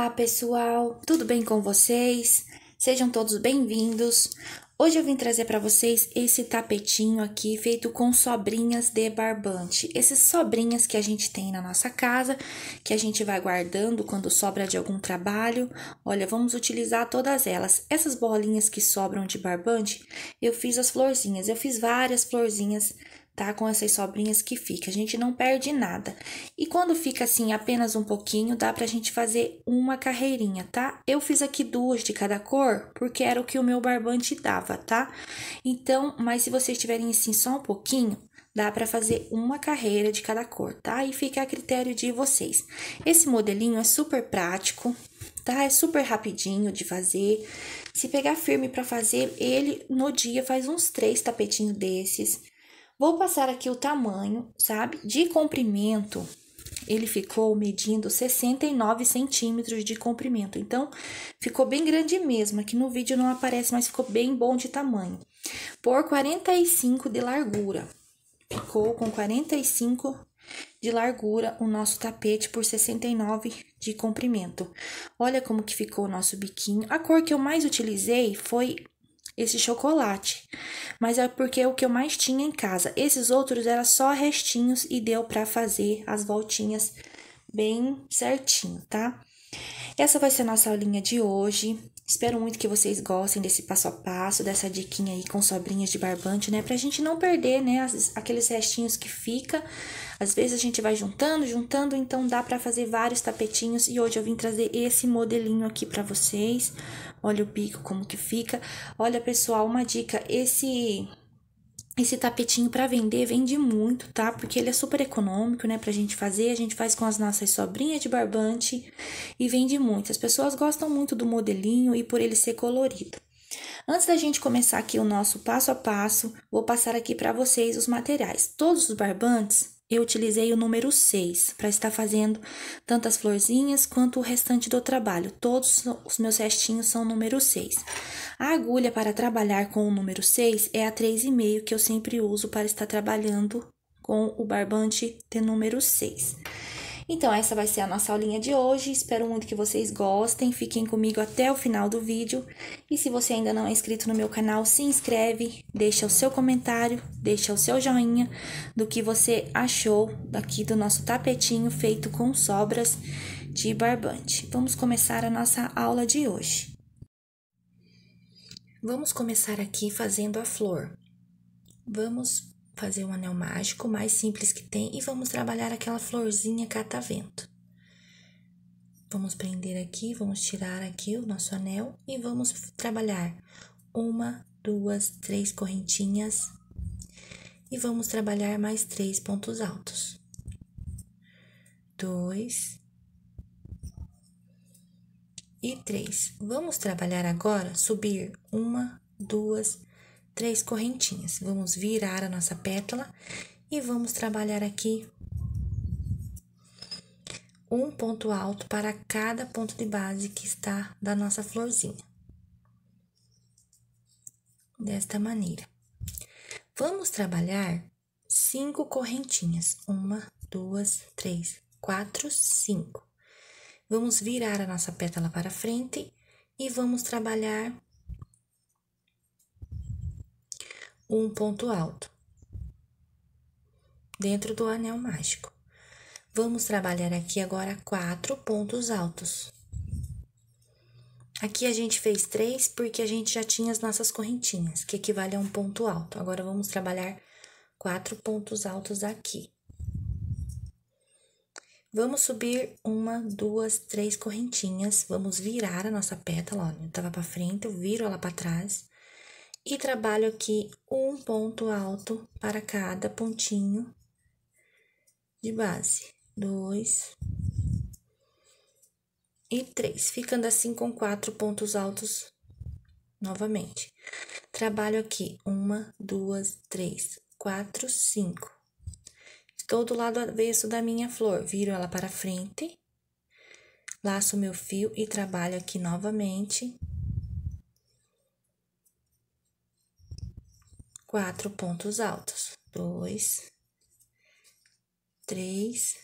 Olá, pessoal! Tudo bem com vocês? Sejam todos bem-vindos. Hoje eu vim trazer para vocês esse tapetinho aqui feito com sobrinhas de barbante. Esses sobrinhas que a gente tem na nossa casa, que a gente vai guardando quando sobra de algum trabalho. Olha, vamos utilizar todas elas. Essas bolinhas que sobram de barbante, eu fiz as florzinhas. Eu fiz várias florzinhas tá? Com essas sobrinhas que fica. A gente não perde nada. E quando fica assim apenas um pouquinho, dá pra gente fazer uma carreirinha, tá? Eu fiz aqui duas de cada cor, porque era o que o meu barbante dava, tá? Então, mas se vocês tiverem assim só um pouquinho, dá para fazer uma carreira de cada cor, tá? E fica a critério de vocês. Esse modelinho é super prático, tá? É super rapidinho de fazer. Se pegar firme para fazer ele no dia, faz uns três tapetinhos desses. Vou passar aqui o tamanho, sabe? De comprimento, ele ficou medindo 69 centímetros de comprimento. Então, ficou bem grande mesmo. Aqui no vídeo não aparece, mas ficou bem bom de tamanho. Por 45 de largura. Ficou com 45 de largura o nosso tapete por 69 de comprimento. Olha como que ficou o nosso biquinho. A cor que eu mais utilizei foi esse chocolate. Mas é porque é o que eu mais tinha em casa. Esses outros eram só restinhos e deu para fazer as voltinhas bem certinho, tá? Essa vai ser a nossa aulinha de hoje. Espero muito que vocês gostem desse passo a passo, dessa diquinha aí com sobrinhas de barbante, né? Pra gente não perder, né, as, aqueles restinhos que fica. Às vezes a gente vai juntando, juntando, então dá pra fazer vários tapetinhos. E hoje eu vim trazer esse modelinho aqui pra vocês. Olha o bico como que fica. Olha, pessoal, uma dica, esse esse tapetinho para vender vende muito, tá? Porque ele é super econômico, né? Pra gente fazer, a gente faz com as nossas sobrinhas de barbante e vende muito. As pessoas gostam muito do modelinho e por ele ser colorido. Antes da gente começar aqui o nosso passo a passo, vou passar aqui para vocês os materiais. Todos os barbantes eu utilizei o número 6 para estar fazendo tantas florzinhas quanto o restante do trabalho. Todos os meus restinhos são número 6. A agulha para trabalhar com o número 6 é a 3,5 que eu sempre uso para estar trabalhando com o barbante de número 6. Então, essa vai ser a nossa aulinha de hoje. Espero muito que vocês gostem. Fiquem comigo até o final do vídeo. E se você ainda não é inscrito no meu canal, se inscreve, deixa o seu comentário, deixa o seu joinha do que você achou daqui do nosso tapetinho feito com sobras de barbante. Vamos começar a nossa aula de hoje. Vamos começar aqui fazendo a flor. Vamos fazer um anel mágico mais simples que tem e vamos trabalhar aquela florzinha catavento. Vamos prender aqui, vamos tirar aqui o nosso anel e vamos trabalhar uma, duas, três correntinhas e vamos trabalhar mais três pontos altos. Dois e três. Vamos trabalhar agora subir uma, duas, três correntinhas. Vamos virar a nossa pétala e vamos trabalhar aqui um ponto alto para cada ponto de base que está da nossa florzinha. Desta maneira. Vamos trabalhar cinco correntinhas. Uma, duas, três, quatro, cinco. Vamos virar a nossa pétala para frente e vamos trabalhar um ponto alto dentro do anel mágico. Vamos trabalhar aqui agora quatro pontos altos. Aqui a gente fez três porque a gente já tinha as nossas correntinhas, que equivale a um ponto alto. Agora vamos trabalhar quatro pontos altos aqui. Vamos subir uma, duas, três correntinhas. Vamos virar a nossa pétala, olha, eu tava para frente, eu viro ela para trás e trabalho aqui um ponto alto para cada pontinho de base. Dois e três, ficando assim com quatro pontos altos novamente. Trabalho aqui uma, duas, três, quatro, cinco. Estou do lado avesso da minha flor, viro ela para frente, laço meu fio e trabalho aqui novamente quatro pontos altos. Dois, três,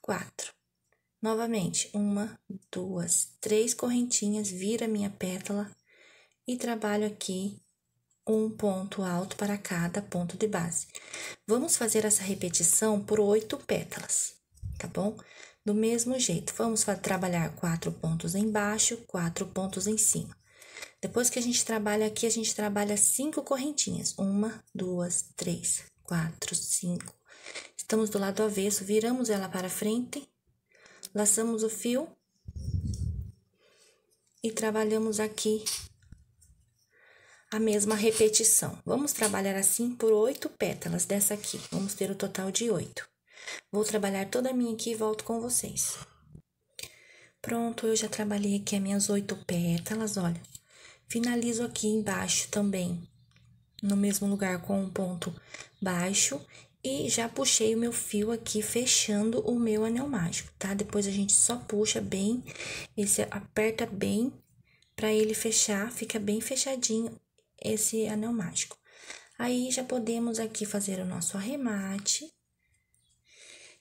quatro. Novamente, uma, duas, três correntinhas, vira minha pétala e trabalho aqui um ponto alto para cada ponto de base. Vamos fazer essa repetição por oito pétalas, tá bom? Do mesmo jeito, vamos trabalhar quatro pontos embaixo, quatro pontos em cima. Depois que a gente trabalha aqui, a gente trabalha cinco correntinhas. Uma, duas, três, quatro, cinco. Estamos do lado avesso, viramos ela para frente, laçamos o fio e trabalhamos aqui a mesma repetição. Vamos trabalhar assim por oito pétalas dessa aqui. Vamos ter o total de oito. Vou trabalhar toda a minha aqui e volto com vocês. Pronto, eu já trabalhei aqui as minhas oito pétalas, olha. Finalizo aqui embaixo também, no mesmo lugar com um ponto baixo e já puxei o meu fio aqui fechando o meu anel mágico, tá? Depois a gente só puxa bem, esse aperta bem para ele fechar, fica bem fechadinho esse anel mágico. Aí já podemos aqui fazer o nosso arremate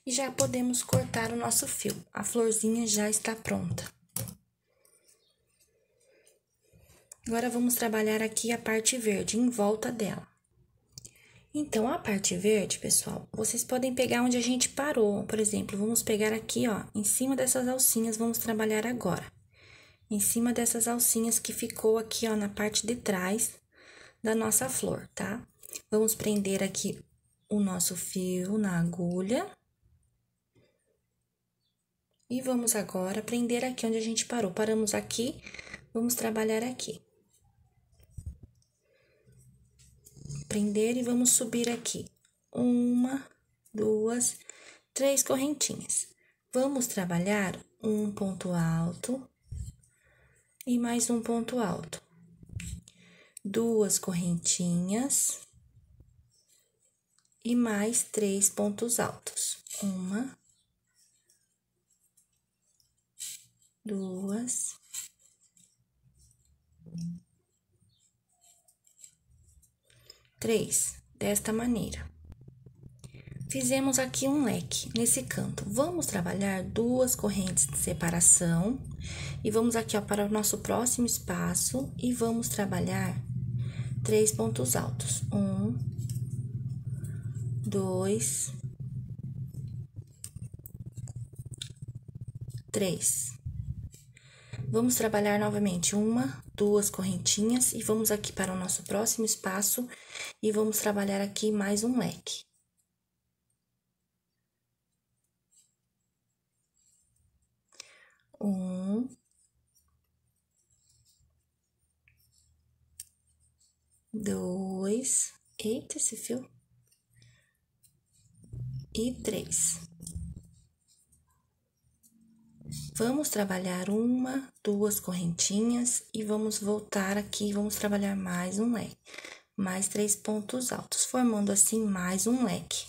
e já podemos cortar o nosso fio. A florzinha já está pronta. Agora vamos trabalhar aqui a parte verde em volta dela. Então, a parte verde, pessoal, vocês podem pegar onde a gente parou. Por exemplo, vamos pegar aqui, ó, em cima dessas alcinhas, vamos trabalhar agora. Em cima dessas alcinhas que ficou aqui, ó, na parte de trás da nossa flor, tá? Vamos prender aqui o nosso fio na agulha. E vamos agora prender aqui onde a gente parou. Paramos aqui, vamos trabalhar aqui. prender e vamos subir aqui. Uma, duas, três correntinhas. Vamos trabalhar um ponto alto e mais um ponto alto. Duas correntinhas e mais três pontos altos. Uma, duas, 3. Desta maneira. Fizemos aqui um leque nesse canto. Vamos trabalhar duas correntes de separação e vamos aqui ó, para o nosso próximo espaço e vamos trabalhar três pontos altos. Um, dois, três. Vamos trabalhar novamente uma, duas correntinhas e vamos aqui para o nosso próximo espaço e vamos trabalhar aqui mais um leque. Um. Dois. Eita, esse fio. E três. Vamos trabalhar uma, duas correntinhas e vamos voltar aqui, vamos trabalhar mais um leque, mais três pontos altos, formando assim mais um leque.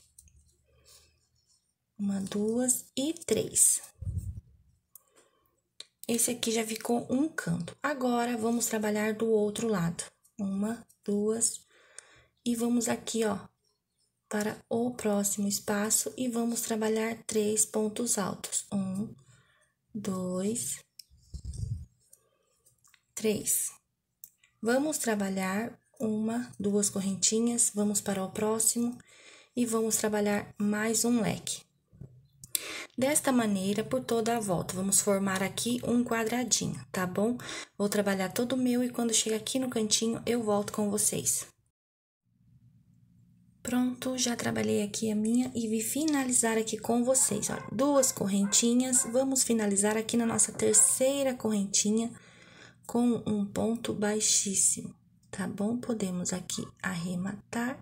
Uma, duas e três. Esse aqui já ficou um canto. Agora, vamos trabalhar do outro lado. Uma, duas e vamos aqui, ó, para o próximo espaço e vamos trabalhar três pontos altos. Um, dois, três. Vamos trabalhar uma, duas correntinhas, vamos para o próximo e vamos trabalhar mais um leque. Desta maneira, por toda a volta, vamos formar aqui um quadradinho, tá bom? Vou trabalhar todo o meu e quando chegar aqui no cantinho, eu volto com vocês. Pronto, já trabalhei aqui a minha e vi finalizar aqui com vocês. ó. duas correntinhas, vamos finalizar aqui na nossa terceira correntinha com um ponto baixíssimo, tá bom? Podemos aqui arrematar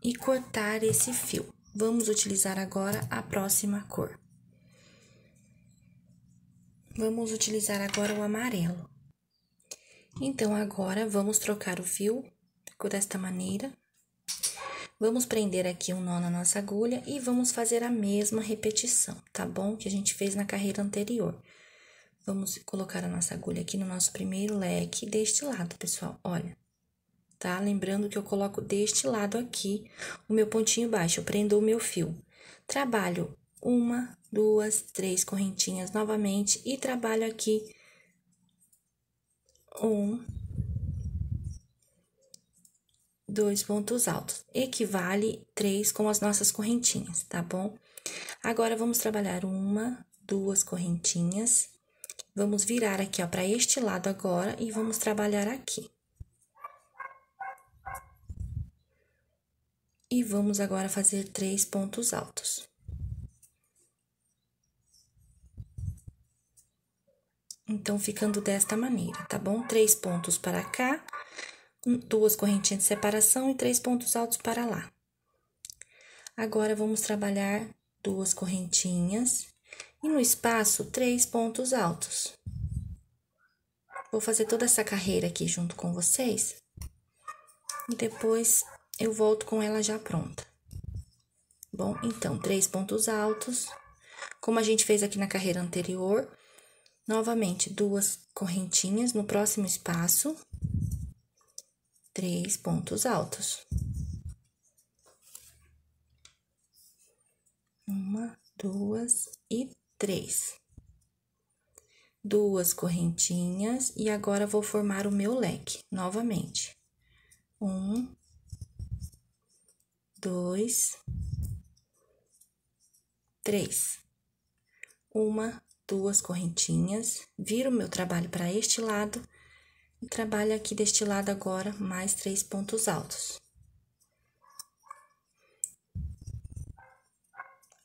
e cortar esse fio. Vamos utilizar agora a próxima cor. Vamos utilizar agora o amarelo. Então, agora, vamos trocar o fio ficou desta maneira. Vamos prender aqui um nó na nossa agulha e vamos fazer a mesma repetição, tá bom? Que a gente fez na carreira anterior. Vamos colocar a nossa agulha aqui no nosso primeiro leque deste lado, pessoal, olha. Tá? Lembrando que eu coloco deste lado aqui o meu pontinho baixo, eu prendo o meu fio. Trabalho uma, duas, três correntinhas novamente e trabalho aqui um, dois pontos altos. Equivale três com as nossas correntinhas, tá bom? Agora, vamos trabalhar uma, duas correntinhas. Vamos virar aqui, ó, para este lado agora e vamos trabalhar aqui. E vamos agora fazer três pontos altos. Então, ficando desta maneira, tá bom? Três pontos para cá duas correntinhas de separação e três pontos altos para lá. Agora, vamos trabalhar duas correntinhas e no espaço, três pontos altos. Vou fazer toda essa carreira aqui junto com vocês e depois eu volto com ela já pronta. Bom, então, três pontos altos, como a gente fez aqui na carreira anterior, novamente duas correntinhas no próximo espaço três pontos altos. Uma, duas e três. Duas correntinhas e agora vou formar o meu leque novamente. Um, dois, três. Uma, duas correntinhas, viro meu trabalho para este lado e trabalha aqui deste lado agora mais três pontos altos.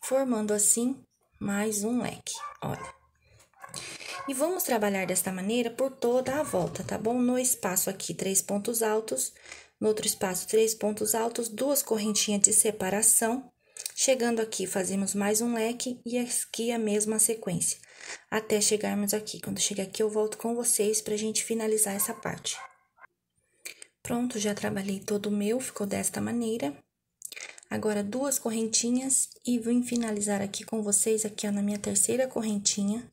Formando assim mais um leque, olha. E vamos trabalhar desta maneira por toda a volta, tá bom? No espaço aqui, três pontos altos, no outro espaço, três pontos altos, duas correntinhas de separação. Chegando aqui, fazemos mais um leque e aqui a mesma sequência até chegarmos aqui. Quando chegar aqui, eu volto com vocês para a gente finalizar essa parte. Pronto, já trabalhei todo o meu, ficou desta maneira. Agora, duas correntinhas e vim finalizar aqui com vocês, aqui ó, na minha terceira correntinha,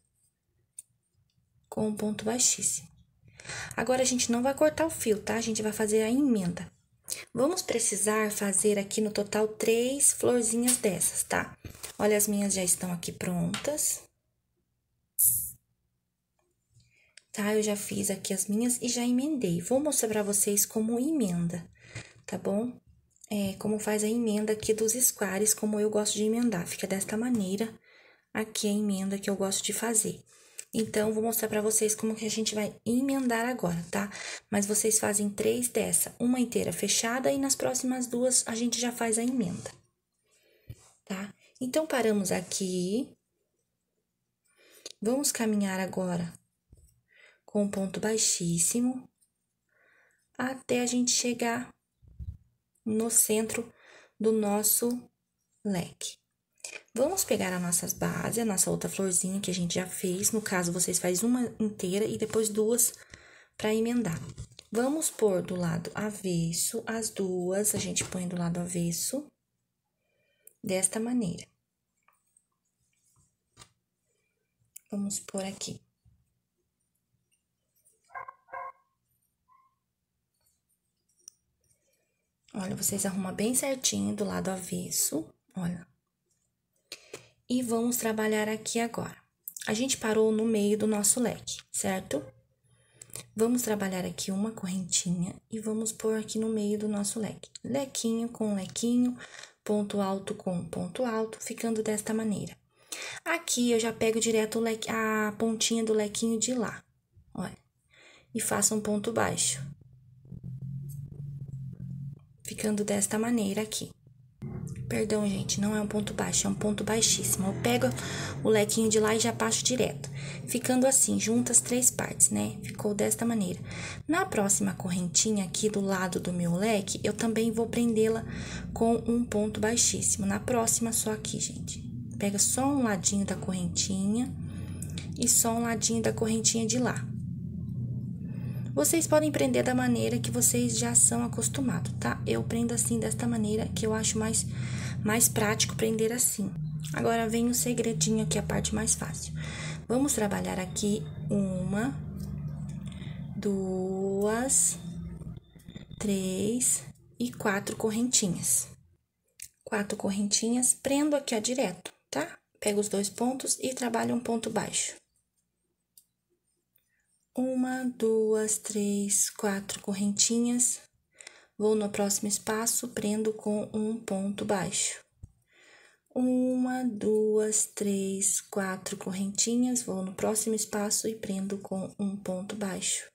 com um ponto baixíssimo. Agora, a gente não vai cortar o fio, tá? A gente vai fazer a emenda. Vamos precisar fazer aqui no total três florzinhas dessas, tá? Olha, as minhas já estão aqui prontas. tá? Eu já fiz aqui as minhas e já emendei. Vou mostrar para vocês como emenda, tá bom? É, como faz a emenda aqui dos squares, como eu gosto de emendar. Fica desta maneira aqui a emenda que eu gosto de fazer. Então, vou mostrar para vocês como que a gente vai emendar agora, tá? Mas vocês fazem três dessa, uma inteira fechada e nas próximas duas a gente já faz a emenda, tá? Então, paramos aqui. Vamos caminhar agora com um ponto baixíssimo até a gente chegar no centro do nosso leque. Vamos pegar a nossa base, a nossa outra florzinha que a gente já fez. No caso, vocês fazem uma inteira e depois duas para emendar. Vamos pôr do lado avesso as duas, a gente põe do lado avesso desta maneira. Vamos pôr aqui. Olha, vocês arrumam bem certinho do lado avesso, olha. E vamos trabalhar aqui agora. A gente parou no meio do nosso leque, certo? Vamos trabalhar aqui uma correntinha e vamos pôr aqui no meio do nosso leque. Lequinho com lequinho, ponto alto com ponto alto, ficando desta maneira. Aqui eu já pego direto leque, a pontinha do lequinho de lá, olha, e faço um ponto baixo ficando desta maneira aqui. Perdão, gente, não é um ponto baixo, é um ponto baixíssimo. Eu pego o lequinho de lá e já passo direto. Ficando assim, juntas três partes, né? Ficou desta maneira. Na próxima correntinha aqui do lado do meu leque, eu também vou prendê-la com um ponto baixíssimo. Na próxima, só aqui, gente. Pega só um ladinho da correntinha e só um ladinho da correntinha de lá. Vocês podem prender da maneira que vocês já são acostumados, tá? Eu prendo assim, desta maneira, que eu acho mais, mais prático prender assim. Agora, vem o um segredinho aqui, a parte mais fácil. Vamos trabalhar aqui uma, duas, três e quatro correntinhas. Quatro correntinhas, prendo aqui, ó, direto, tá? Pego os dois pontos e trabalho um ponto baixo. Uma, duas, três, quatro correntinhas. Vou no próximo espaço, prendo com um ponto baixo. Uma, duas, três, quatro correntinhas. Vou no próximo espaço e prendo com um ponto baixo.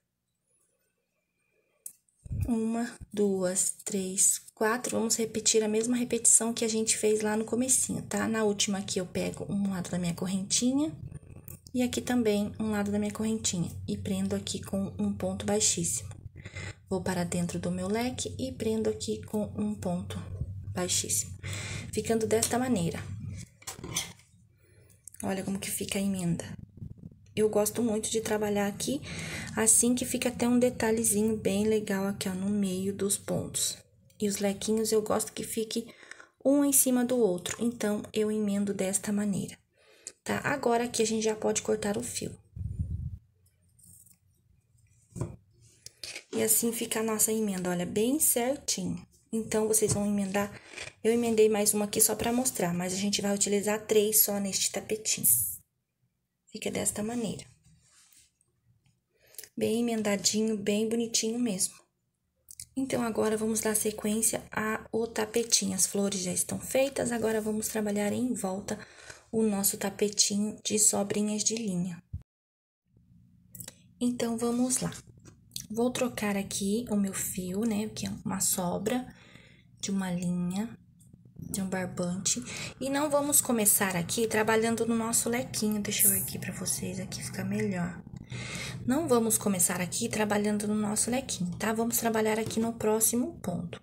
Uma, duas, três, quatro. Vamos repetir a mesma repetição que a gente fez lá no comecinho, tá? Na última aqui eu pego um lado da minha correntinha e aqui também um lado da minha correntinha e prendo aqui com um ponto baixíssimo. Vou para dentro do meu leque e prendo aqui com um ponto baixíssimo. Ficando desta maneira. Olha como que fica a emenda. Eu gosto muito de trabalhar aqui, assim que fica até um detalhezinho bem legal aqui, ó, no meio dos pontos. E os lequinhos eu gosto que fique um em cima do outro, então eu emendo desta maneira. Tá, agora aqui a gente já pode cortar o fio. E assim fica a nossa emenda, olha, bem certinho. Então, vocês vão emendar... Eu emendei mais uma aqui só pra mostrar, mas a gente vai utilizar três só neste tapetinho. Fica desta maneira. Bem emendadinho, bem bonitinho mesmo. Então, agora vamos dar sequência ao tapetinho. As flores já estão feitas, agora vamos trabalhar em volta o nosso tapetinho de sobrinhas de linha. Então, vamos lá. Vou trocar aqui o meu fio, né, que é uma sobra de uma linha, de um barbante. E não vamos começar aqui trabalhando no nosso lequinho. Deixa eu ver aqui para vocês, aqui fica melhor. Não vamos começar aqui trabalhando no nosso lequinho, tá? Vamos trabalhar aqui no próximo ponto.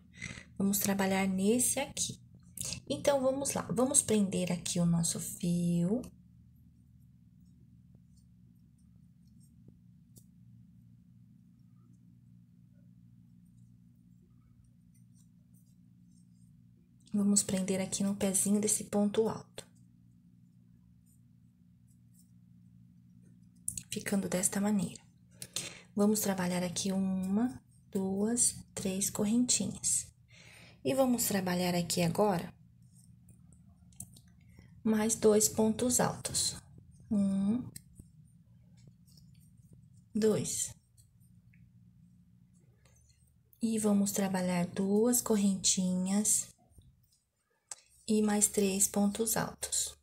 Vamos trabalhar nesse aqui. Então, vamos lá, vamos prender aqui o nosso fio. Vamos prender aqui no pezinho desse ponto alto. Ficando desta maneira. Vamos trabalhar aqui uma, duas, três correntinhas. E vamos trabalhar aqui agora mais dois pontos altos. Um, dois. E vamos trabalhar duas correntinhas e mais três pontos altos.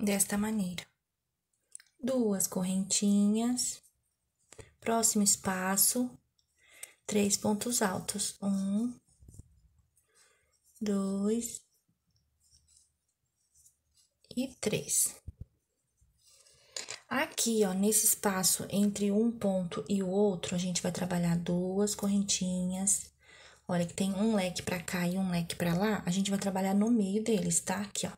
Desta maneira duas correntinhas, próximo espaço, três pontos altos, um, dois e três. Aqui, ó, nesse espaço entre um ponto e o outro, a gente vai trabalhar duas correntinhas. Olha que tem um leque para cá e um leque para lá, a gente vai trabalhar no meio deles, tá? Aqui, ó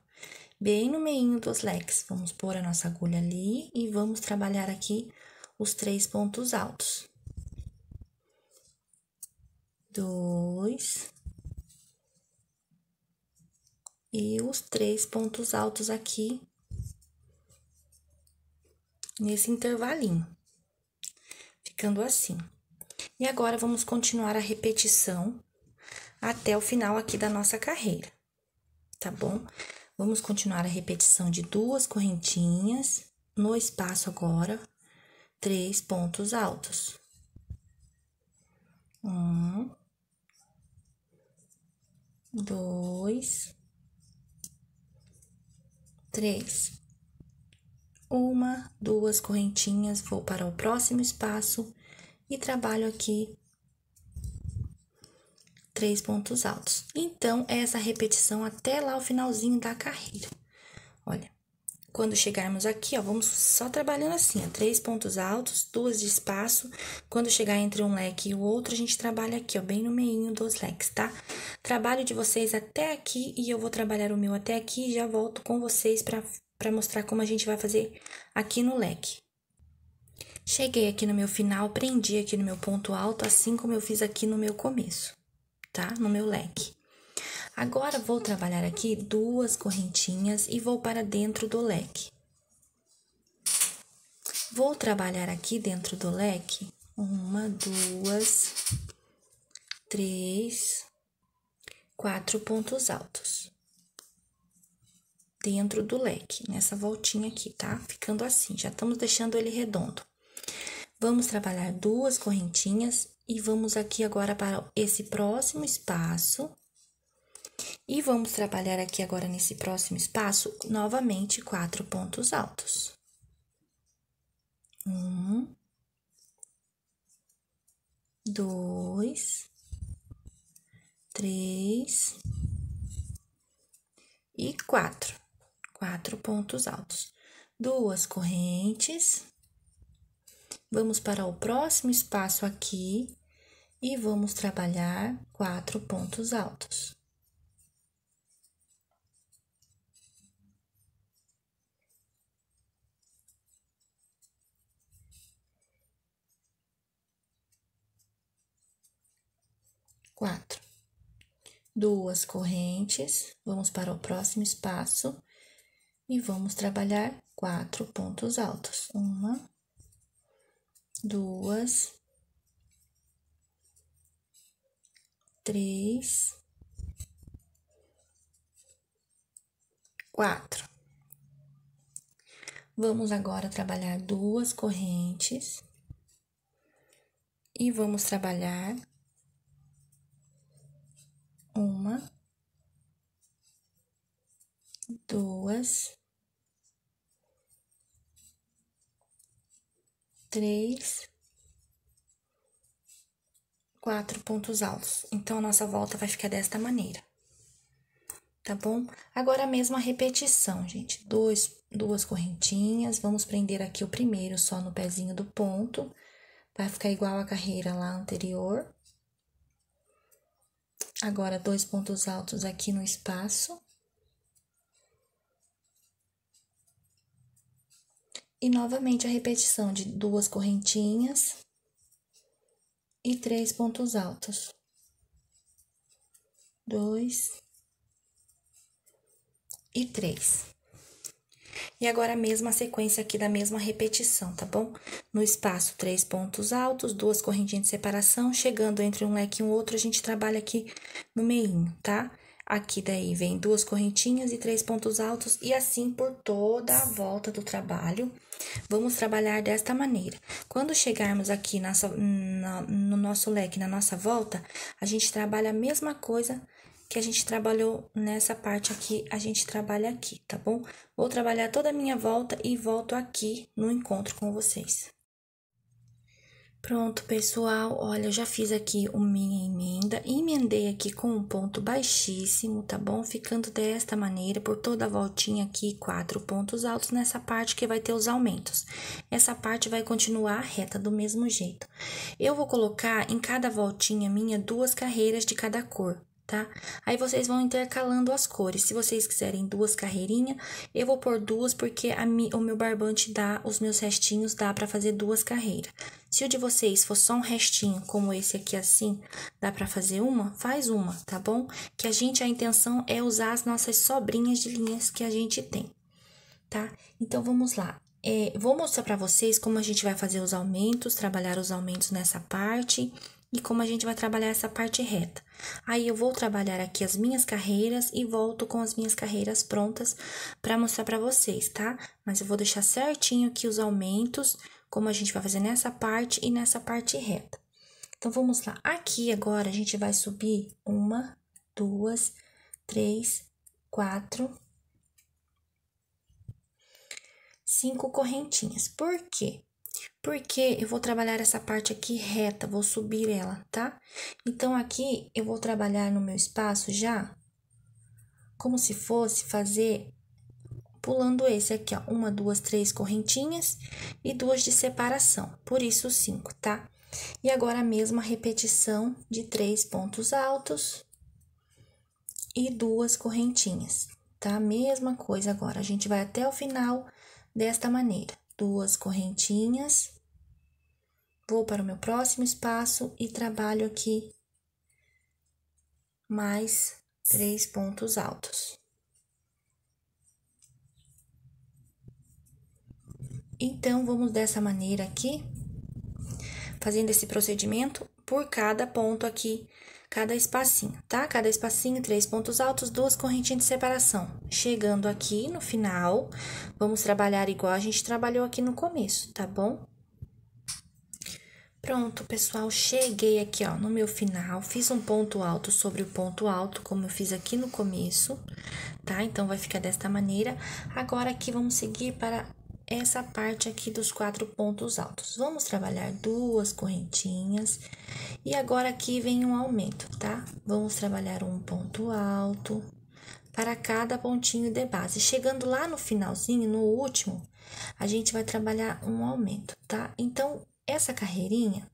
bem no meio dos leques. Vamos pôr a nossa agulha ali e vamos trabalhar aqui os três pontos altos. Dois. E os três pontos altos aqui nesse intervalinho, ficando assim. E agora, vamos continuar a repetição até o final aqui da nossa carreira, tá bom? Vamos continuar a repetição de duas correntinhas no espaço agora, três pontos altos. Um, dois, três. Uma, duas correntinhas, vou para o próximo espaço e trabalho aqui três pontos altos. Então, é essa repetição até lá o finalzinho da carreira. Olha, quando chegarmos aqui, ó, vamos só trabalhando assim, ó, três pontos altos, duas de espaço. Quando chegar entre um leque e o outro, a gente trabalha aqui, ó, bem no meinho dos leques, tá? Trabalho de vocês até aqui e eu vou trabalhar o meu até aqui e já volto com vocês para mostrar como a gente vai fazer aqui no leque. Cheguei aqui no meu final, prendi aqui no meu ponto alto, assim como eu fiz aqui no meu começo tá? No meu leque. Agora vou trabalhar aqui duas correntinhas e vou para dentro do leque. Vou trabalhar aqui dentro do leque uma, duas, três, quatro pontos altos. Dentro do leque, nessa voltinha aqui, tá? Ficando assim, já estamos deixando ele redondo. Vamos trabalhar duas correntinhas e vamos aqui agora para esse próximo espaço. E vamos trabalhar aqui agora nesse próximo espaço, novamente, quatro pontos altos. Um, dois, três e quatro. Quatro pontos altos. Duas correntes. Vamos para o próximo espaço aqui, e vamos trabalhar quatro pontos altos. Quatro. Duas correntes, vamos para o próximo espaço e vamos trabalhar quatro pontos altos. Uma, duas, três, quatro. Vamos agora trabalhar duas correntes e vamos trabalhar uma, duas, três, quatro pontos altos. Então, a nossa volta vai ficar desta maneira, tá bom? Agora, a mesma repetição, gente. Dois, duas correntinhas, vamos prender aqui o primeiro só no pezinho do ponto. Vai ficar igual a carreira lá anterior. Agora, dois pontos altos aqui no espaço. E novamente a repetição de duas correntinhas, e três pontos altos. Dois e três. E agora a mesma sequência aqui da mesma repetição, tá bom? No espaço, três pontos altos, duas correntinhas de separação, chegando entre um leque e um outro, a gente trabalha aqui no meinho, tá? Aqui daí vem duas correntinhas e três pontos altos e assim por toda a volta do trabalho. Vamos trabalhar desta maneira. Quando chegarmos aqui nessa, na, no nosso leque, na nossa volta, a gente trabalha a mesma coisa que a gente trabalhou nessa parte aqui, a gente trabalha aqui, tá bom? Vou trabalhar toda a minha volta e volto aqui no encontro com vocês. Pronto, pessoal. Olha, eu já fiz aqui uma minha emenda. Emendei aqui com um ponto baixíssimo, tá bom? Ficando desta maneira, por toda a voltinha aqui, quatro pontos altos nessa parte que vai ter os aumentos. Essa parte vai continuar reta do mesmo jeito. Eu vou colocar em cada voltinha minha duas carreiras de cada cor, tá? Aí vocês vão intercalando as cores. Se vocês quiserem duas carreirinhas, eu vou pôr duas porque mi, o meu barbante dá, os meus restinhos dá para fazer duas carreiras. Se o de vocês for só um restinho, como esse aqui assim, dá para fazer uma, faz uma, tá bom? Que a gente, a intenção é usar as nossas sobrinhas de linhas que a gente tem, tá? Então, vamos lá. É, vou mostrar para vocês como a gente vai fazer os aumentos, trabalhar os aumentos nessa parte, e como a gente vai trabalhar essa parte reta. Aí eu vou trabalhar aqui as minhas carreiras e volto com as minhas carreiras prontas para mostrar para vocês, tá? Mas eu vou deixar certinho aqui os aumentos, como a gente vai fazer nessa parte e nessa parte reta. Então vamos lá. Aqui agora a gente vai subir uma, duas, três, quatro, cinco correntinhas. Por quê? Porque eu vou trabalhar essa parte aqui reta, vou subir ela, tá? Então, aqui eu vou trabalhar no meu espaço já como se fosse fazer pulando esse aqui, ó, uma, duas, três correntinhas e duas de separação, por isso cinco, tá? E agora a mesma repetição de três pontos altos e duas correntinhas, tá? Mesma coisa agora, a gente vai até o final desta maneira duas correntinhas, vou para o meu próximo espaço e trabalho aqui mais três pontos altos. Então, vamos dessa maneira aqui, fazendo esse procedimento por cada ponto aqui cada espacinho, tá? Cada espacinho, três pontos altos, duas correntinhas de separação. Chegando aqui no final, vamos trabalhar igual a gente trabalhou aqui no começo, tá bom? Pronto, pessoal, cheguei aqui, ó, no meu final, fiz um ponto alto sobre o ponto alto, como eu fiz aqui no começo, tá? Então, vai ficar desta maneira. Agora, aqui, vamos seguir para essa parte aqui dos quatro pontos altos. Vamos trabalhar duas correntinhas e agora aqui vem um aumento, tá? Vamos trabalhar um ponto alto para cada pontinho de base. Chegando lá no finalzinho, no último, a gente vai trabalhar um aumento, tá? Então, essa carreirinha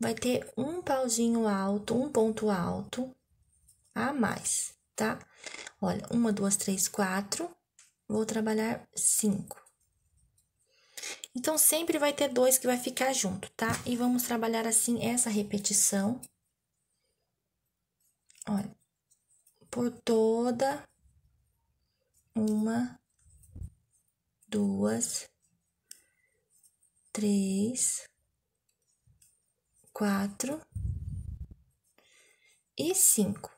vai ter um pauzinho alto, um ponto alto a mais, tá? Olha, uma, duas, três, quatro, vou trabalhar cinco. Então, sempre vai ter dois que vai ficar junto, tá? E vamos trabalhar assim essa repetição. Olha, por toda uma, duas, três, quatro e cinco.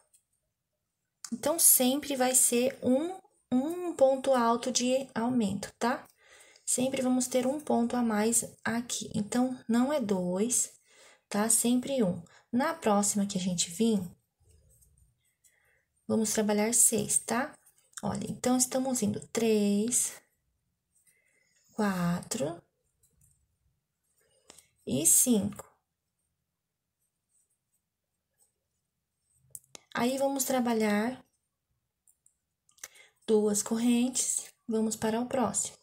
Então, sempre vai ser um, um ponto alto de aumento, tá? sempre vamos ter um ponto a mais aqui. Então, não é dois, tá? Sempre um. Na próxima que a gente vir, vamos trabalhar seis, tá? Olha, então, estamos indo três, quatro e cinco. Aí, vamos trabalhar duas correntes, vamos para o próximo.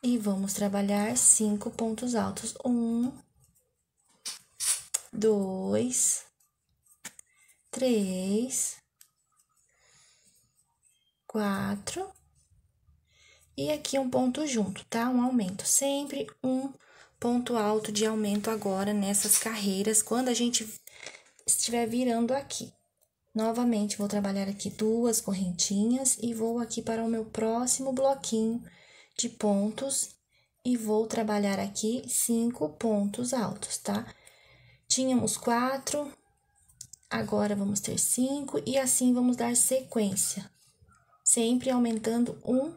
E vamos trabalhar cinco pontos altos. Um, dois, três, quatro. E aqui um ponto junto, tá? Um aumento. Sempre um ponto alto de aumento agora nessas carreiras, quando a gente estiver virando aqui. Novamente, vou trabalhar aqui duas correntinhas e vou aqui para o meu próximo bloquinho de pontos e vou trabalhar aqui cinco pontos altos, tá? Tínhamos quatro, agora vamos ter cinco e assim vamos dar sequência, sempre aumentando um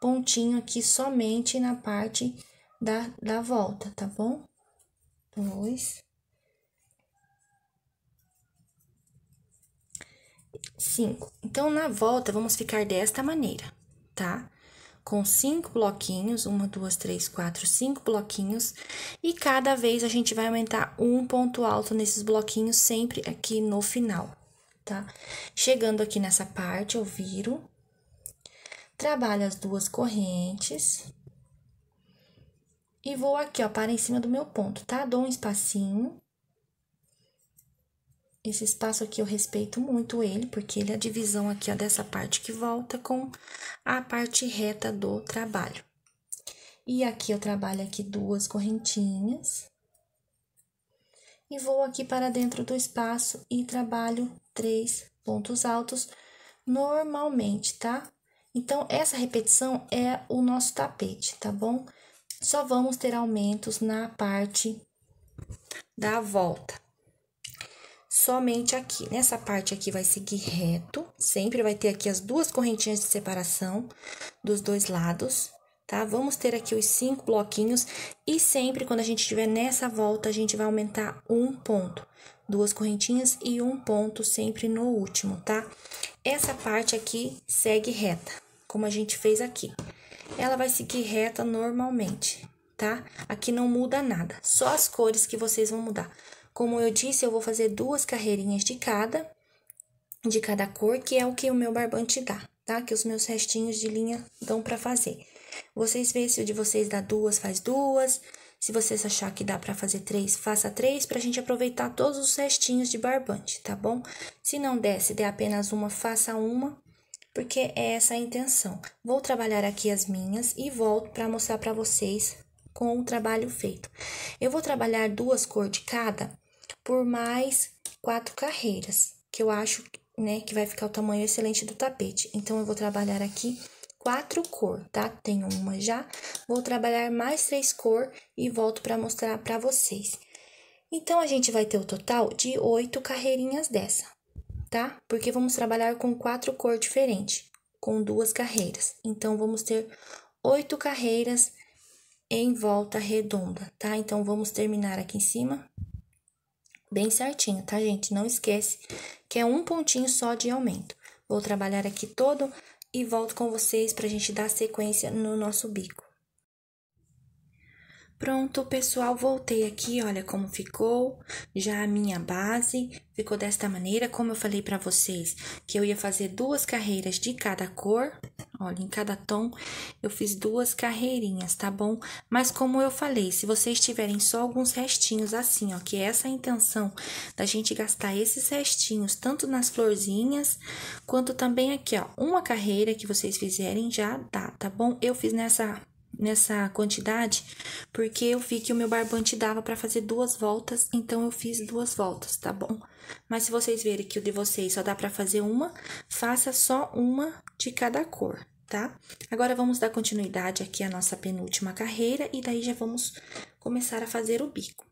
pontinho aqui somente na parte da, da volta, tá bom? Dois. Cinco. Então, na volta, vamos ficar desta maneira, tá? com cinco bloquinhos, uma, duas, três, quatro, cinco bloquinhos, e cada vez a gente vai aumentar um ponto alto nesses bloquinhos, sempre aqui no final, tá? Chegando aqui nessa parte, eu viro, trabalho as duas correntes, e vou aqui, ó, para em cima do meu ponto, tá? Dou um espacinho, esse espaço aqui eu respeito muito ele, porque ele é a divisão aqui ó, dessa parte que volta com a parte reta do trabalho. E aqui eu trabalho aqui duas correntinhas. E vou aqui para dentro do espaço e trabalho três pontos altos normalmente, tá? Então, essa repetição é o nosso tapete, tá bom? Só vamos ter aumentos na parte da volta somente aqui. Nessa parte aqui vai seguir reto, sempre vai ter aqui as duas correntinhas de separação dos dois lados, tá? Vamos ter aqui os cinco bloquinhos e sempre quando a gente tiver nessa volta, a gente vai aumentar um ponto. Duas correntinhas e um ponto sempre no último, tá? Essa parte aqui segue reta, como a gente fez aqui. Ela vai seguir reta normalmente, tá? Aqui não muda nada, só as cores que vocês vão mudar. Como eu disse, eu vou fazer duas carreirinhas de cada, de cada cor, que é o que o meu barbante dá, tá? Que os meus restinhos de linha dão para fazer. Vocês veem se o de vocês dá duas, faz duas. Se vocês achar que dá para fazer três, faça três para a gente aproveitar todos os restinhos de barbante, tá bom? Se não der, se der apenas uma, faça uma, porque é essa a intenção. Vou trabalhar aqui as minhas e volto para mostrar para vocês com o trabalho feito. Eu vou trabalhar duas cores de cada por mais quatro carreiras, que eu acho né, que vai ficar o tamanho excelente do tapete. Então, eu vou trabalhar aqui quatro cor, tá? Tenho uma já, vou trabalhar mais três cor e volto para mostrar para vocês. Então, a gente vai ter o total de oito carreirinhas dessa, tá? Porque vamos trabalhar com quatro cor diferentes com duas carreiras. Então, vamos ter oito carreiras em volta redonda, tá? Então, vamos terminar aqui em cima bem certinho, tá, gente? Não esquece que é um pontinho só de aumento. Vou trabalhar aqui todo e volto com vocês para a gente dar sequência no nosso bico. Pronto, pessoal, voltei aqui, olha como ficou. Já a minha base ficou desta maneira, como eu falei para vocês, que eu ia fazer duas carreiras de cada cor. Olha, em cada tom eu fiz duas carreirinhas, tá bom? Mas como eu falei, se vocês tiverem só alguns restinhos assim, ó, que é essa a intenção da gente gastar esses restinhos tanto nas florzinhas, quanto também aqui, ó, uma carreira que vocês fizerem já dá, tá bom? Eu fiz nessa nessa quantidade, porque eu vi que o meu barbante dava para fazer duas voltas, então eu fiz duas voltas, tá bom? Mas se vocês verem que o de vocês só dá para fazer uma, faça só uma de cada cor, tá? Agora vamos dar continuidade aqui à nossa penúltima carreira e daí já vamos começar a fazer o bico.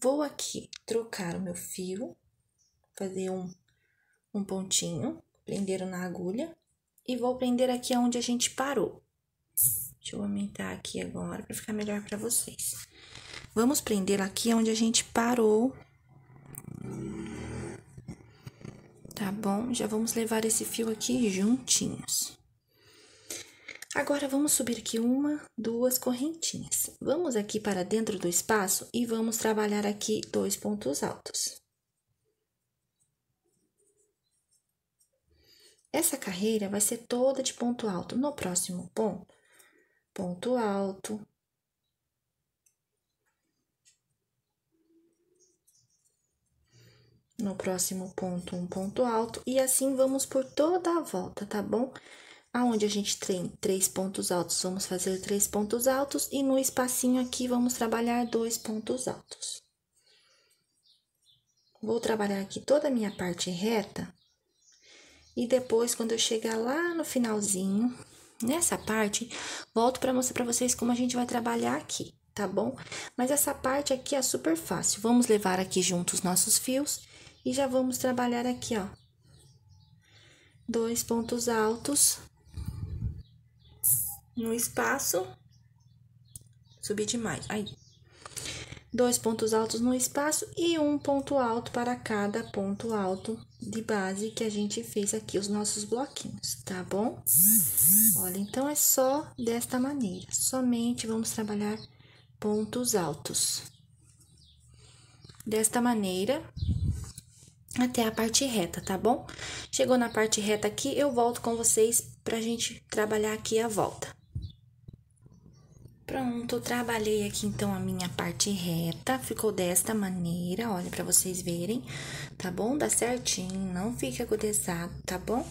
Vou aqui trocar o meu fio, fazer um, um pontinho, prenderam na agulha e vou prender aqui onde a gente parou, Deixa eu aumentar aqui agora para ficar melhor para vocês. Vamos prender aqui onde a gente parou. Tá bom? Já vamos levar esse fio aqui juntinhos. Agora, vamos subir aqui uma, duas correntinhas. Vamos aqui para dentro do espaço e vamos trabalhar aqui dois pontos altos. Essa carreira vai ser toda de ponto alto. No próximo ponto, ponto alto. No próximo ponto, um ponto alto, e assim vamos por toda a volta, tá bom? Aonde a gente tem três pontos altos, vamos fazer três pontos altos, e no espacinho aqui vamos trabalhar dois pontos altos. Vou trabalhar aqui toda a minha parte reta, e depois, quando eu chegar lá no finalzinho, Nessa parte, volto para mostrar para vocês como a gente vai trabalhar aqui, tá bom? Mas essa parte aqui é super fácil. Vamos levar aqui juntos nossos fios e já vamos trabalhar aqui, ó. Dois pontos altos no espaço. Subi demais, aí. Dois pontos altos no espaço e um ponto alto para cada ponto alto de base que a gente fez aqui os nossos bloquinhos, tá bom? Olha, então é só desta maneira, somente vamos trabalhar pontos altos. Desta maneira, até a parte reta, tá bom? Chegou na parte reta aqui, eu volto com vocês pra gente trabalhar aqui a volta. Pronto, trabalhei aqui então a minha parte reta, ficou desta maneira, olha para vocês verem, tá bom? Dá certinho, não fica agudezado, tá bom?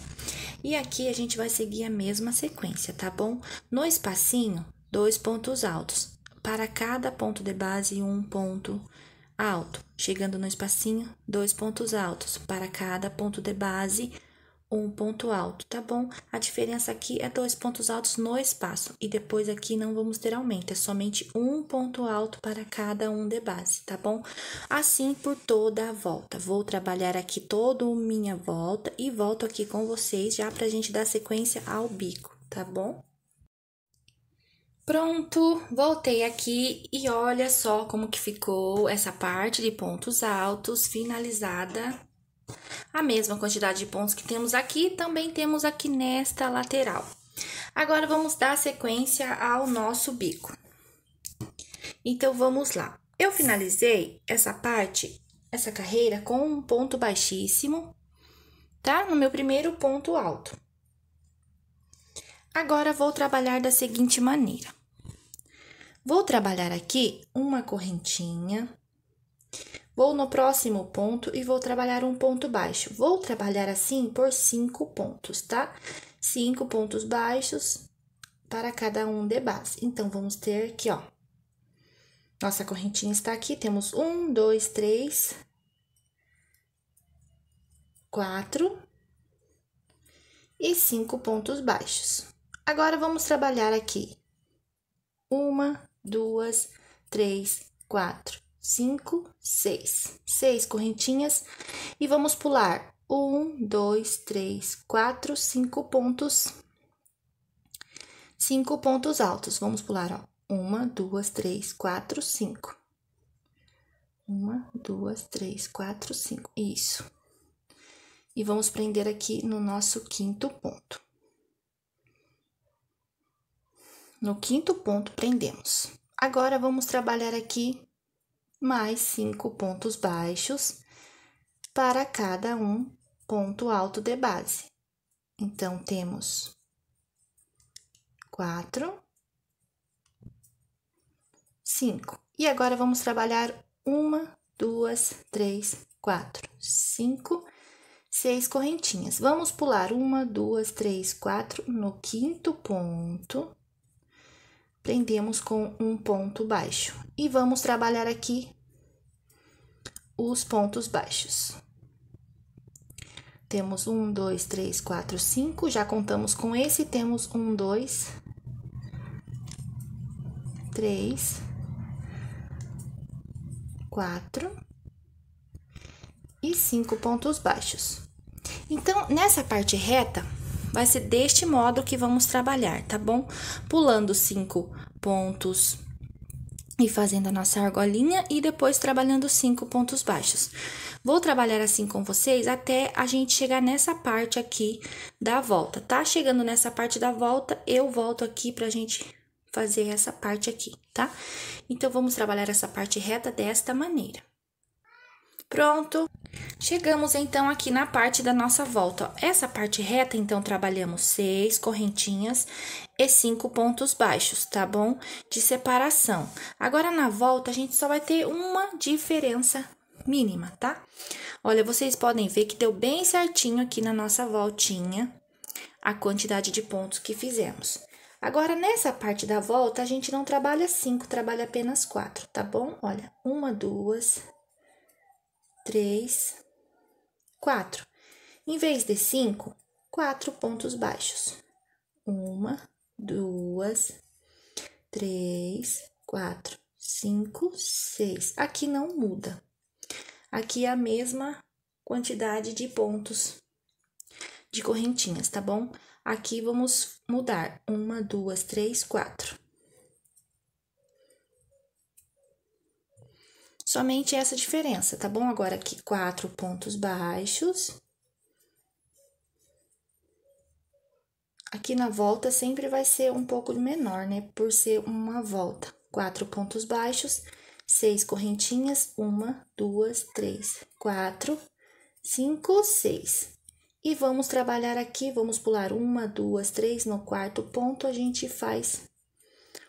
E aqui a gente vai seguir a mesma sequência, tá bom? No espacinho, dois pontos altos, para cada ponto de base, um ponto alto. Chegando no espacinho, dois pontos altos, para cada ponto de base, um ponto alto, tá bom? A diferença aqui é dois pontos altos no espaço e depois aqui não vamos ter aumento, é somente um ponto alto para cada um de base, tá bom? Assim por toda a volta. Vou trabalhar aqui toda a minha volta e volto aqui com vocês já para a gente dar sequência ao bico, tá bom? Pronto, voltei aqui e olha só como que ficou essa parte de pontos altos finalizada a mesma quantidade de pontos que temos aqui, também temos aqui nesta lateral. Agora, vamos dar sequência ao nosso bico. Então, vamos lá. Eu finalizei essa parte, essa carreira, com um ponto baixíssimo, tá? No meu primeiro ponto alto. Agora, vou trabalhar da seguinte maneira. Vou trabalhar aqui uma correntinha, Vou no próximo ponto e vou trabalhar um ponto baixo. Vou trabalhar assim por cinco pontos, tá? Cinco pontos baixos para cada um de base. Então, vamos ter aqui, ó. Nossa correntinha está aqui, temos um, dois, três, quatro e cinco pontos baixos. Agora, vamos trabalhar aqui. Uma, duas, três, quatro, cinco, seis. Seis correntinhas e vamos pular um, dois, três, quatro, cinco pontos. Cinco pontos altos. Vamos pular, ó. Uma, duas, três, quatro, cinco. Uma, duas, três, quatro, cinco. Isso. E vamos prender aqui no nosso quinto ponto. No quinto ponto, prendemos. Agora, vamos trabalhar aqui mais cinco pontos baixos para cada um ponto alto de base. Então, temos quatro, cinco. E agora, vamos trabalhar uma, duas, três, quatro, cinco, seis correntinhas. Vamos pular uma, duas, três, quatro no quinto ponto prendemos com um ponto baixo. E vamos trabalhar aqui os pontos baixos. Temos um, dois, três, quatro, cinco. Já contamos com esse. Temos um, dois, três, quatro e cinco pontos baixos. Então, nessa parte reta, Vai ser deste modo que vamos trabalhar, tá bom? Pulando cinco pontos e fazendo a nossa argolinha e depois trabalhando cinco pontos baixos. Vou trabalhar assim com vocês até a gente chegar nessa parte aqui da volta, tá? Chegando nessa parte da volta, eu volto aqui pra gente fazer essa parte aqui, tá? Então, vamos trabalhar essa parte reta desta maneira. Pronto! Chegamos então aqui na parte da nossa volta. Essa parte reta, então, trabalhamos seis correntinhas e cinco pontos baixos, tá bom? De separação. Agora, na volta, a gente só vai ter uma diferença mínima, tá? Olha, vocês podem ver que deu bem certinho aqui na nossa voltinha a quantidade de pontos que fizemos. Agora, nessa parte da volta, a gente não trabalha cinco, trabalha apenas quatro, tá bom? Olha, uma, duas, 3, 4. Em vez de 5, 4 pontos baixos. 1, 2, 3, 4, 5, 6. Aqui não muda. Aqui é a mesma quantidade de pontos de correntinhas, tá bom? Aqui vamos mudar. 1, 2, 3, 4. Somente essa diferença, tá bom? Agora aqui, quatro pontos baixos. Aqui na volta sempre vai ser um pouco menor, né? Por ser uma volta. Quatro pontos baixos, seis correntinhas, uma, duas, três, quatro, cinco, seis. E vamos trabalhar aqui, vamos pular uma, duas, três, no quarto ponto a gente faz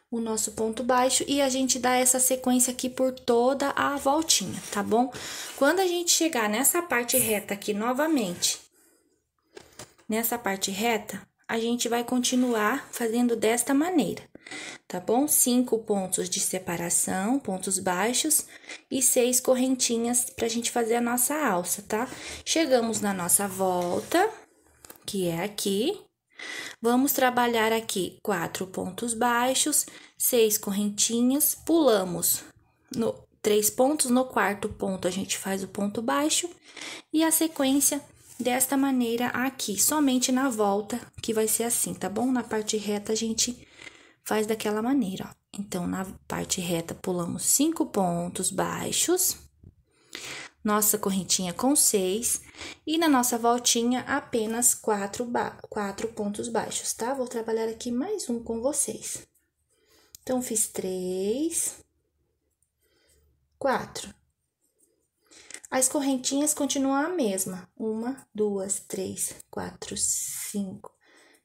o nosso ponto baixo e a gente dá essa sequência aqui por toda a voltinha, tá bom? Quando a gente chegar nessa parte reta aqui novamente, nessa parte reta, a gente vai continuar fazendo desta maneira, tá bom? Cinco pontos de separação, pontos baixos e seis correntinhas pra gente fazer a nossa alça, tá? Chegamos na nossa volta, que é aqui, Vamos trabalhar aqui quatro pontos baixos, seis correntinhas, pulamos no três pontos, no quarto ponto a gente faz o ponto baixo e a sequência desta maneira aqui, somente na volta que vai ser assim, tá bom? Na parte reta a gente faz daquela maneira, ó. Então, na parte reta pulamos cinco pontos baixos, nossa correntinha com 6 e na nossa voltinha apenas 4, ba pontos baixos, tá? Vou trabalhar aqui mais um com vocês. Então, fiz 3, 4. As correntinhas continuam a mesma. Uma, duas, três, quatro, cinco,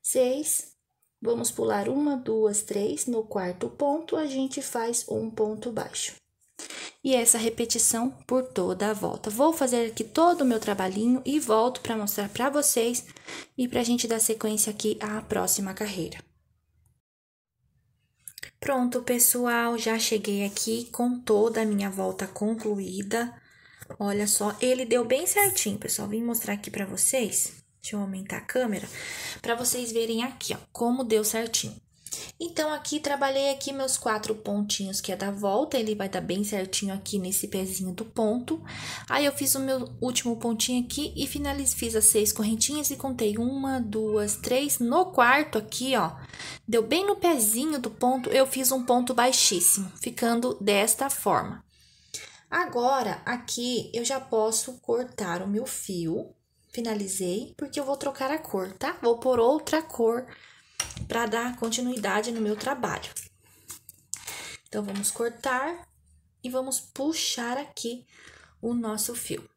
seis. Vamos pular uma, duas, três. No quarto ponto, a gente faz um ponto baixo e essa repetição por toda a volta. Vou fazer aqui todo o meu trabalhinho e volto para mostrar para vocês e para a gente dar sequência aqui à próxima carreira. Pronto, pessoal, já cheguei aqui com toda a minha volta concluída. Olha só, ele deu bem certinho, pessoal. Vim mostrar aqui para vocês. Deixa eu aumentar a câmera para vocês verem aqui, ó, como deu certinho. Então, aqui trabalhei aqui meus quatro pontinhos que é da volta, ele vai dar tá bem certinho aqui nesse pezinho do ponto. Aí, eu fiz o meu último pontinho aqui e finalizei fiz as seis correntinhas e contei uma, duas, três. No quarto aqui, ó, deu bem no pezinho do ponto, eu fiz um ponto baixíssimo, ficando desta forma. Agora, aqui, eu já posso cortar o meu fio, finalizei, porque eu vou trocar a cor, tá? Vou por outra cor para dar continuidade no meu trabalho. Então, vamos cortar e vamos puxar aqui o nosso fio.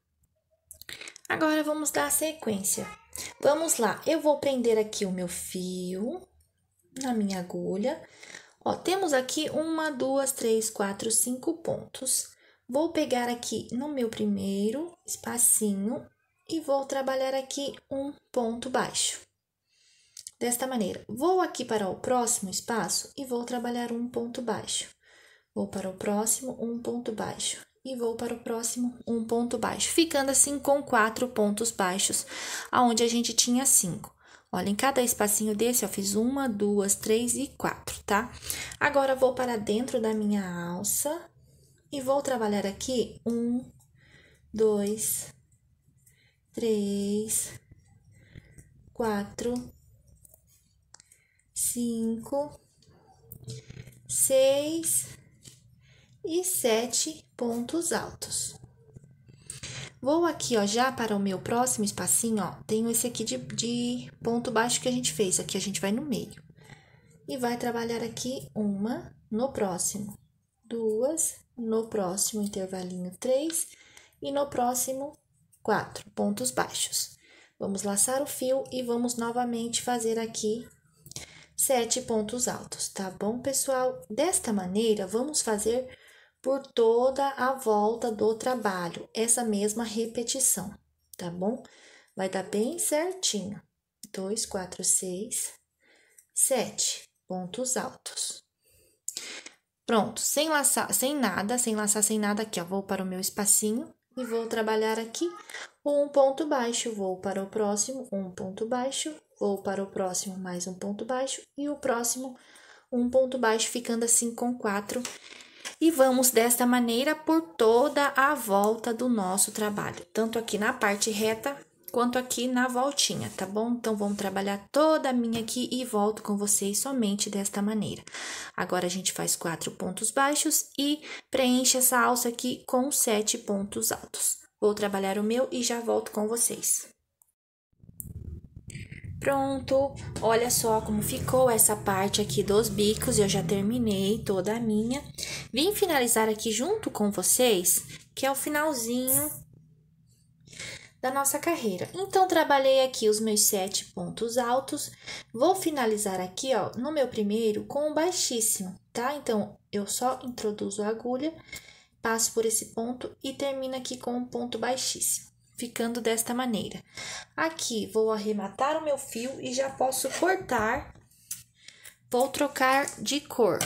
Agora, vamos dar a sequência. Vamos lá, eu vou prender aqui o meu fio na minha agulha. Ó, temos aqui uma, duas, três, quatro, cinco pontos. Vou pegar aqui no meu primeiro espacinho e vou trabalhar aqui um ponto baixo. Desta maneira, vou aqui para o próximo espaço e vou trabalhar um ponto baixo. Vou para o próximo, um ponto baixo. E vou para o próximo, um ponto baixo. Ficando assim com quatro pontos baixos, aonde a gente tinha cinco. Olha, em cada espacinho desse, eu fiz uma, duas, três e quatro, tá? Agora, vou para dentro da minha alça e vou trabalhar aqui um, dois, três, quatro, cinco, seis e sete pontos altos. Vou aqui, ó, já para o meu próximo espacinho, ó, tenho esse aqui de, de ponto baixo que a gente fez, aqui a gente vai no meio. E vai trabalhar aqui uma no próximo, duas no próximo intervalinho três e no próximo quatro pontos baixos. Vamos laçar o fio e vamos novamente fazer aqui sete pontos altos, tá bom, pessoal? Desta maneira, vamos fazer por toda a volta do trabalho, essa mesma repetição, tá bom? Vai dar bem certinho. Dois, quatro, seis, sete pontos altos. Pronto, sem laçar, sem nada, sem laçar, sem nada aqui, ó. Vou para o meu espacinho e vou trabalhar aqui um ponto baixo, vou para o próximo, um ponto baixo, vou para o próximo, mais um ponto baixo, e o próximo, um ponto baixo, ficando assim com quatro. E vamos desta maneira por toda a volta do nosso trabalho, tanto aqui na parte reta quanto aqui na voltinha, tá bom? Então, vamos trabalhar toda a minha aqui e volto com vocês somente desta maneira. Agora, a gente faz quatro pontos baixos e preenche essa alça aqui com sete pontos altos. Vou trabalhar o meu e já volto com vocês. Pronto, olha só como ficou essa parte aqui dos bicos, eu já terminei toda a minha. Vim finalizar aqui junto com vocês, que é o finalzinho da nossa carreira. Então, trabalhei aqui os meus sete pontos altos, vou finalizar aqui, ó, no meu primeiro com o baixíssimo, tá? Então, eu só introduzo a agulha Passo por esse ponto e termino aqui com um ponto baixíssimo, ficando desta maneira. Aqui, vou arrematar o meu fio e já posso cortar. Vou trocar de cor.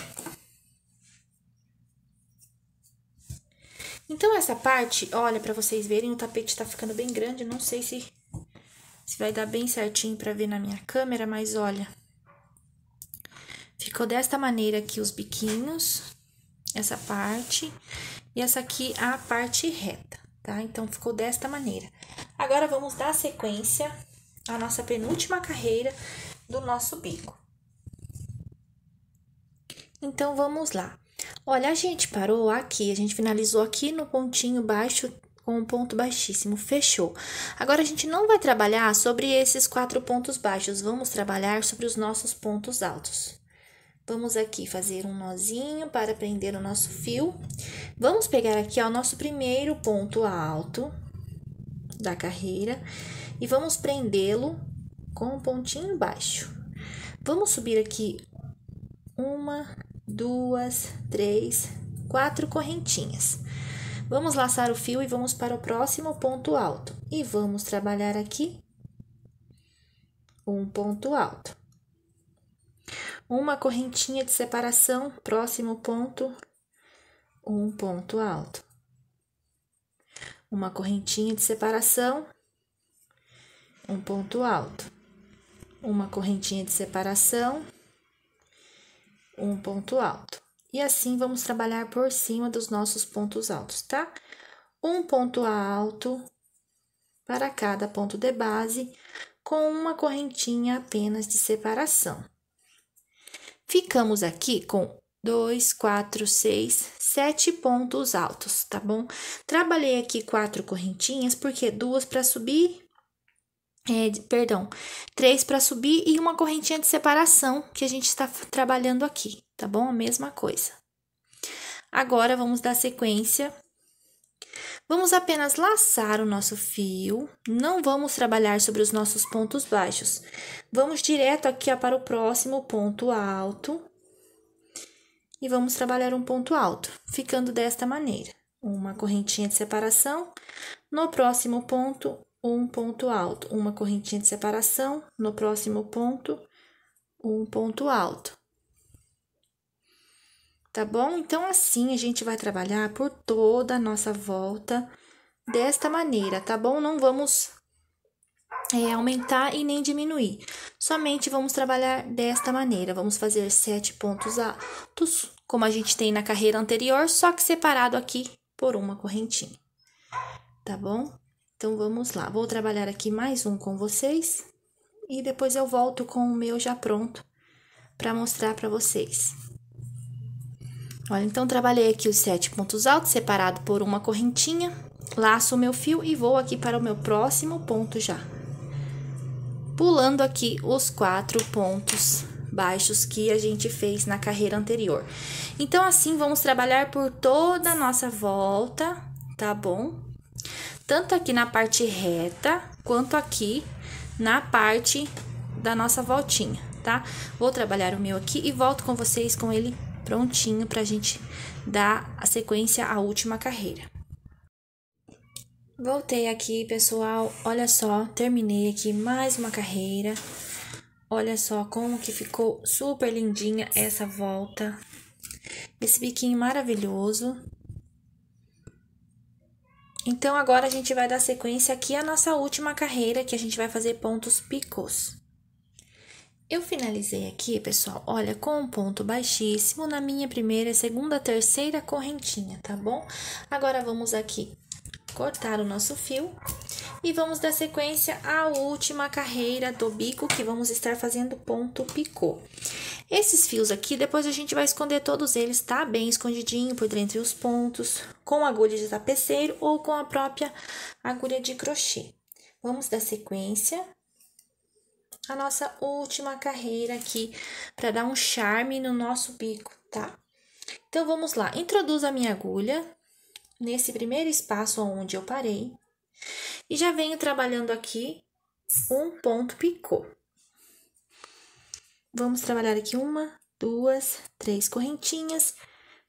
Então, essa parte, olha, para vocês verem, o tapete tá ficando bem grande. Não sei se, se vai dar bem certinho para ver na minha câmera, mas olha. Ficou desta maneira aqui os biquinhos essa parte e essa aqui é a parte reta, tá? Então, ficou desta maneira. Agora, vamos dar sequência à nossa penúltima carreira do nosso bico. Então, vamos lá. Olha, a gente parou aqui, a gente finalizou aqui no pontinho baixo com um ponto baixíssimo, fechou. Agora, a gente não vai trabalhar sobre esses quatro pontos baixos, vamos trabalhar sobre os nossos pontos altos. Vamos aqui fazer um nozinho para prender o nosso fio. Vamos pegar aqui o nosso primeiro ponto alto da carreira e vamos prendê-lo com um pontinho baixo. Vamos subir aqui uma, duas, três, quatro correntinhas. Vamos laçar o fio e vamos para o próximo ponto alto. E vamos trabalhar aqui um ponto alto uma correntinha de separação, próximo ponto, um ponto alto. Uma correntinha de separação, um ponto alto. Uma correntinha de separação, um ponto alto. E assim vamos trabalhar por cima dos nossos pontos altos, tá? Um ponto alto para cada ponto de base, com uma correntinha apenas de separação. Ficamos aqui com dois, quatro, seis, sete pontos altos, tá bom? Trabalhei aqui quatro correntinhas, porque duas para subir, é, perdão, três para subir e uma correntinha de separação que a gente está trabalhando aqui, tá bom? A mesma coisa. Agora, vamos dar sequência Vamos apenas laçar o nosso fio, não vamos trabalhar sobre os nossos pontos baixos. Vamos direto aqui ó, para o próximo ponto alto e vamos trabalhar um ponto alto, ficando desta maneira. Uma correntinha de separação, no próximo ponto, um ponto alto. Uma correntinha de separação, no próximo ponto, um ponto alto tá bom? Então, assim a gente vai trabalhar por toda a nossa volta desta maneira, tá bom? Não vamos é, aumentar e nem diminuir. Somente vamos trabalhar desta maneira. Vamos fazer sete pontos altos, como a gente tem na carreira anterior, só que separado aqui por uma correntinha, tá bom? Então, vamos lá. Vou trabalhar aqui mais um com vocês e depois eu volto com o meu já pronto para mostrar para vocês. Olha, então trabalhei aqui os sete pontos altos, separado por uma correntinha, laço o meu fio e vou aqui para o meu próximo ponto já. Pulando aqui os quatro pontos baixos que a gente fez na carreira anterior. Então, assim, vamos trabalhar por toda a nossa volta, tá bom? Tanto aqui na parte reta, quanto aqui na parte da nossa voltinha, tá? Vou trabalhar o meu aqui e volto com vocês com ele prontinho para a gente dar a sequência à última carreira. Voltei aqui, pessoal. Olha só, terminei aqui mais uma carreira. Olha só como que ficou super lindinha essa volta. Esse biquinho maravilhoso. Então, agora a gente vai dar sequência aqui à nossa última carreira, que a gente vai fazer pontos picos. Eu finalizei aqui, pessoal, olha, com um ponto baixíssimo na minha primeira, segunda, terceira correntinha, tá bom? Agora, vamos aqui cortar o nosso fio e vamos dar sequência à última carreira do bico que vamos estar fazendo ponto picô. Esses fios aqui, depois a gente vai esconder todos eles, tá? Bem escondidinho por entre os pontos, com agulha de tapeceiro ou com a própria agulha de crochê. Vamos dar sequência a nossa última carreira aqui para dar um charme no nosso bico, tá? Então vamos lá, introduzo a minha agulha nesse primeiro espaço onde eu parei e já venho trabalhando aqui um ponto picô. Vamos trabalhar aqui uma, duas, três correntinhas.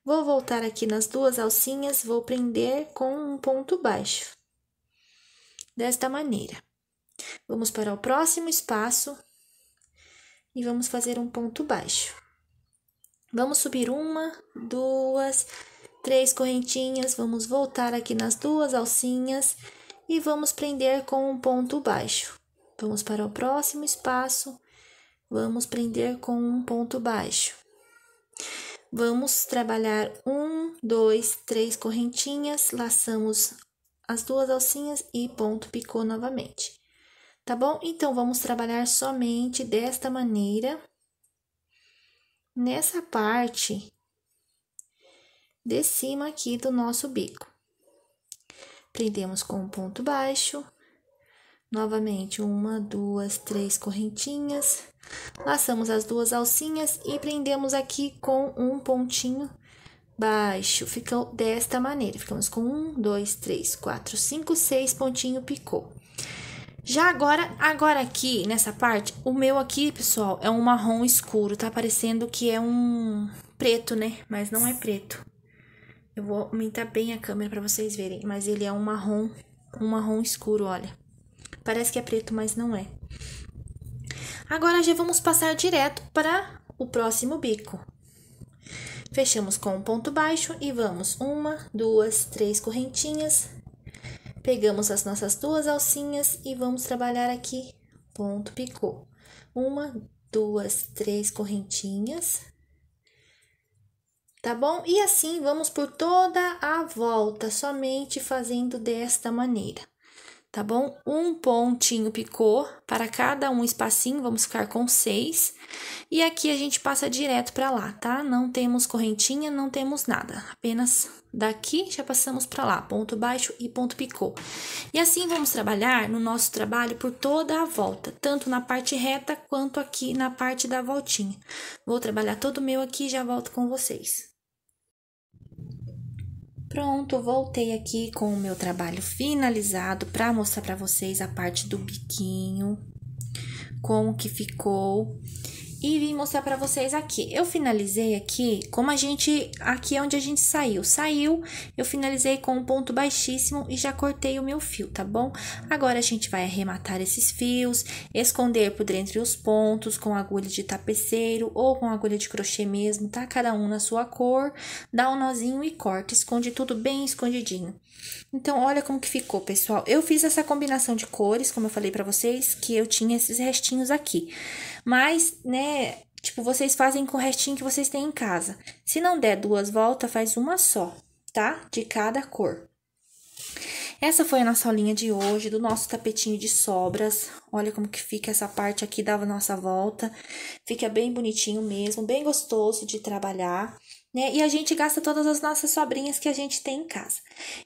Vou voltar aqui nas duas alcinhas, vou prender com um ponto baixo. Desta maneira. Vamos para o próximo espaço e vamos fazer um ponto baixo. Vamos subir uma, duas, três correntinhas, vamos voltar aqui nas duas alcinhas e vamos prender com um ponto baixo. Vamos para o próximo espaço, vamos prender com um ponto baixo. Vamos trabalhar um, dois, três correntinhas, laçamos as duas alcinhas e ponto picô novamente. Tá bom? Então, vamos trabalhar somente desta maneira. Nessa parte de cima aqui do nosso bico. Prendemos com um ponto baixo. Novamente, uma, duas, três correntinhas. Laçamos as duas alcinhas e prendemos aqui com um pontinho baixo. Ficou desta maneira. Ficamos com um, dois, três, quatro, cinco, seis, pontinho picô. Já agora, agora aqui, nessa parte, o meu aqui, pessoal, é um marrom escuro. Tá parecendo que é um preto, né? Mas não é preto. Eu vou aumentar bem a câmera para vocês verem. Mas ele é um marrom, um marrom escuro, olha. Parece que é preto, mas não é. Agora já vamos passar direto para o próximo bico. Fechamos com um ponto baixo e vamos uma, duas, três correntinhas, Pegamos as nossas duas alcinhas e vamos trabalhar aqui ponto picô. Uma, duas, três correntinhas. Tá bom? E assim vamos por toda a volta, somente fazendo desta maneira. Tá bom? Um pontinho picô para cada um espacinho, vamos ficar com seis. E aqui a gente passa direto para lá, tá? Não temos correntinha, não temos nada, apenas Daqui já passamos para lá, ponto baixo e ponto picô. E assim vamos trabalhar no nosso trabalho por toda a volta, tanto na parte reta quanto aqui na parte da voltinha. Vou trabalhar todo o meu aqui e já volto com vocês. Pronto, voltei aqui com o meu trabalho finalizado para mostrar para vocês a parte do biquinho, como que ficou e vim mostrar para vocês aqui. Eu finalizei aqui, como a gente, aqui é onde a gente saiu. Saiu, eu finalizei com um ponto baixíssimo e já cortei o meu fio, tá bom? Agora a gente vai arrematar esses fios, esconder por entre os pontos com agulha de tapeceiro ou com agulha de crochê mesmo, tá? Cada um na sua cor, dá um nozinho e corta, esconde tudo bem escondidinho. Então, olha como que ficou, pessoal. Eu fiz essa combinação de cores, como eu falei para vocês, que eu tinha esses restinhos aqui. Mas, né, tipo, vocês fazem com o restinho que vocês têm em casa. Se não der duas voltas, faz uma só, tá? De cada cor. Essa foi a nossa aulinha de hoje, do nosso tapetinho de sobras. Olha como que fica essa parte aqui da nossa volta. Fica bem bonitinho mesmo, bem gostoso de trabalhar né? E a gente gasta todas as nossas sobrinhas que a gente tem em casa.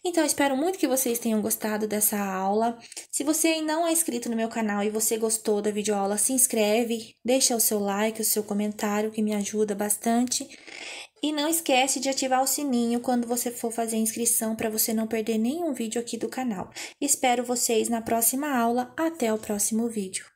Então, espero muito que vocês tenham gostado dessa aula. Se você não é inscrito no meu canal e você gostou da videoaula, se inscreve, deixa o seu like, o seu comentário, que me ajuda bastante. E não esquece de ativar o sininho quando você for fazer a inscrição para você não perder nenhum vídeo aqui do canal. Espero vocês na próxima aula. Até o próximo vídeo.